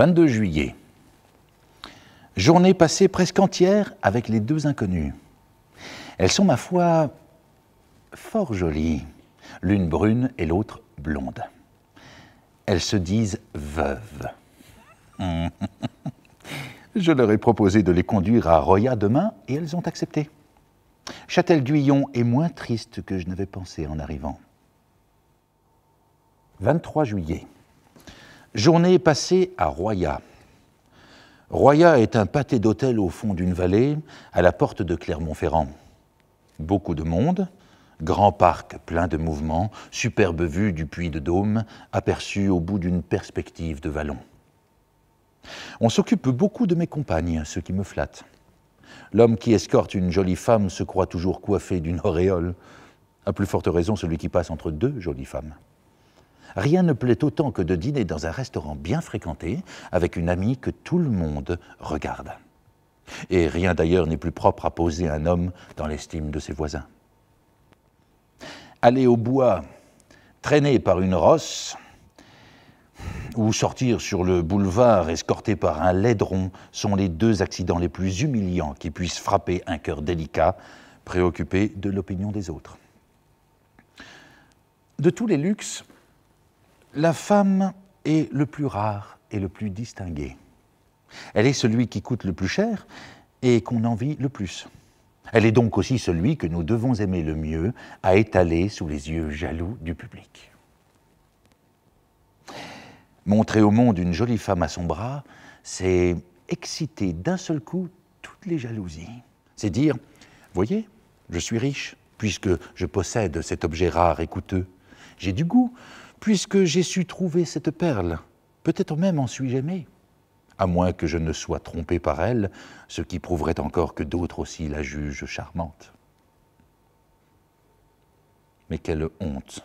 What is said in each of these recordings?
22 juillet. Journée passée presque entière avec les deux inconnues. Elles sont, ma foi, fort jolies, l'une brune et l'autre blonde. Elles se disent veuves. Je leur ai proposé de les conduire à Roya demain et elles ont accepté. Châtel-Guyon est moins triste que je n'avais pensé en arrivant. 23 juillet. Journée passée à Roya. Roya est un pâté d'hôtel au fond d'une vallée, à la porte de Clermont-Ferrand. Beaucoup de monde, grand parc plein de mouvements, superbe vue du puits de Dôme, aperçu au bout d'une perspective de vallon. On s'occupe beaucoup de mes compagnes, ce qui me flatte. L'homme qui escorte une jolie femme se croit toujours coiffé d'une auréole, à plus forte raison celui qui passe entre deux jolies femmes. Rien ne plaît autant que de dîner dans un restaurant bien fréquenté avec une amie que tout le monde regarde. Et rien d'ailleurs n'est plus propre à poser un homme dans l'estime de ses voisins. Aller au bois, traîné par une rosse, ou sortir sur le boulevard escorté par un laidron sont les deux accidents les plus humiliants qui puissent frapper un cœur délicat, préoccupé de l'opinion des autres. De tous les luxes, la femme est le plus rare et le plus distingué. Elle est celui qui coûte le plus cher et qu'on envie le plus. Elle est donc aussi celui que nous devons aimer le mieux à étaler sous les yeux jaloux du public. Montrer au monde une jolie femme à son bras, c'est exciter d'un seul coup toutes les jalousies. C'est dire, voyez, je suis riche, puisque je possède cet objet rare et coûteux. J'ai du goût, puisque j'ai su trouver cette perle. Peut-être même en suis-je aimé, à moins que je ne sois trompé par elle, ce qui prouverait encore que d'autres aussi la jugent charmante. Mais quelle honte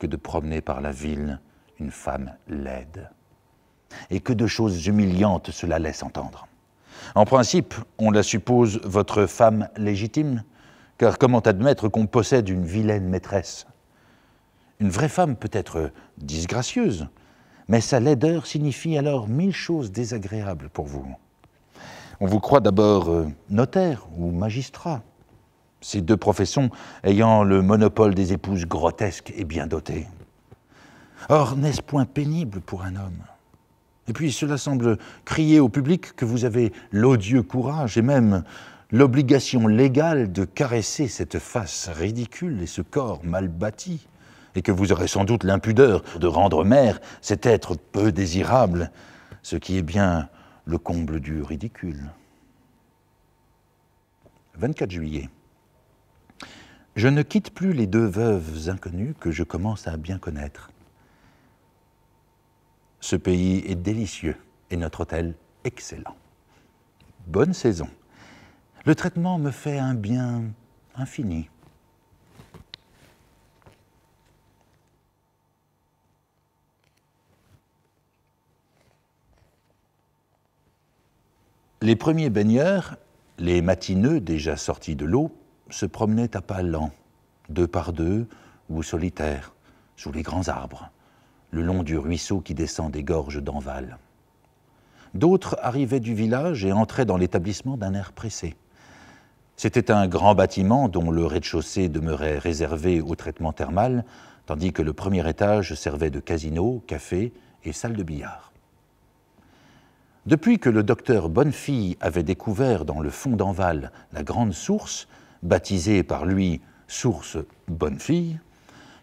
que de promener par la ville une femme laide. Et que de choses humiliantes cela laisse entendre. En principe, on la suppose votre femme légitime, car comment admettre qu'on possède une vilaine maîtresse une vraie femme peut être disgracieuse, mais sa laideur signifie alors mille choses désagréables pour vous. On vous croit d'abord euh, notaire ou magistrat, ces deux professions ayant le monopole des épouses grotesques et bien dotées. Or, n'est-ce point pénible pour un homme Et puis cela semble crier au public que vous avez l'odieux courage et même l'obligation légale de caresser cette face ridicule et ce corps mal bâti et que vous aurez sans doute l'impudeur de rendre mère cet être peu désirable, ce qui est bien le comble du ridicule. 24 juillet. Je ne quitte plus les deux veuves inconnues que je commence à bien connaître. Ce pays est délicieux et notre hôtel excellent. Bonne saison. Le traitement me fait un bien infini. Les premiers baigneurs, les matineux déjà sortis de l'eau, se promenaient à pas lents, deux par deux ou solitaires, sous les grands arbres, le long du ruisseau qui descend des gorges d'Enval. D'autres arrivaient du village et entraient dans l'établissement d'un air pressé. C'était un grand bâtiment dont le rez-de-chaussée demeurait réservé au traitement thermal, tandis que le premier étage servait de casino, café et salle de billard. Depuis que le docteur Bonnefille avait découvert dans le fond d'Anval la grande source, baptisée par lui source Bonnefille,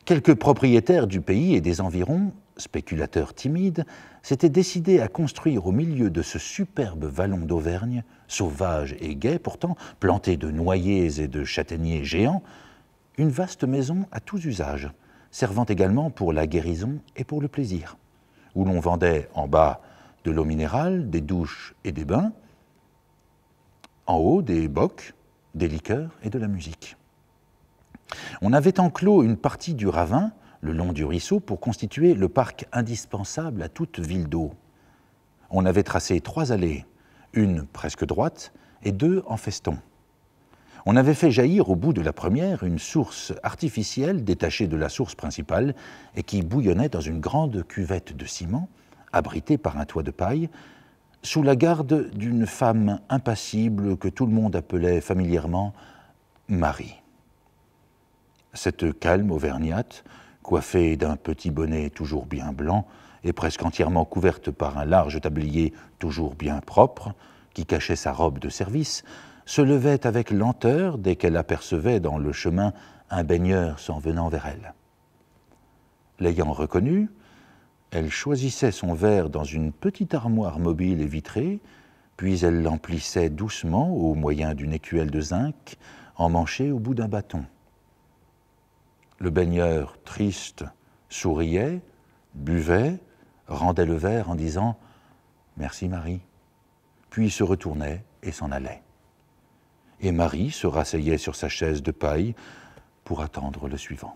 quelques propriétaires du pays et des environs, spéculateurs timides, s'étaient décidés à construire au milieu de ce superbe vallon d'Auvergne, sauvage et gai pourtant, planté de noyers et de châtaigniers géants, une vaste maison à tous usages, servant également pour la guérison et pour le plaisir, où l'on vendait en bas de l'eau minérale, des douches et des bains, en haut des bocs, des liqueurs et de la musique. On avait enclos une partie du ravin, le long du ruisseau, pour constituer le parc indispensable à toute ville d'eau. On avait tracé trois allées, une presque droite et deux en feston. On avait fait jaillir au bout de la première une source artificielle détachée de la source principale et qui bouillonnait dans une grande cuvette de ciment, abritée par un toit de paille, sous la garde d'une femme impassible que tout le monde appelait familièrement Marie. Cette calme auvergnate, coiffée d'un petit bonnet toujours bien blanc et presque entièrement couverte par un large tablier toujours bien propre, qui cachait sa robe de service, se levait avec lenteur dès qu'elle apercevait dans le chemin un baigneur s'en venant vers elle. L'ayant reconnue, elle choisissait son verre dans une petite armoire mobile et vitrée, puis elle l'emplissait doucement au moyen d'une écuelle de zinc emmanchée au bout d'un bâton. Le baigneur, triste, souriait, buvait, rendait le verre en disant Merci Marie, puis se retournait et s'en allait. Et Marie se rasseyait sur sa chaise de paille pour attendre le suivant.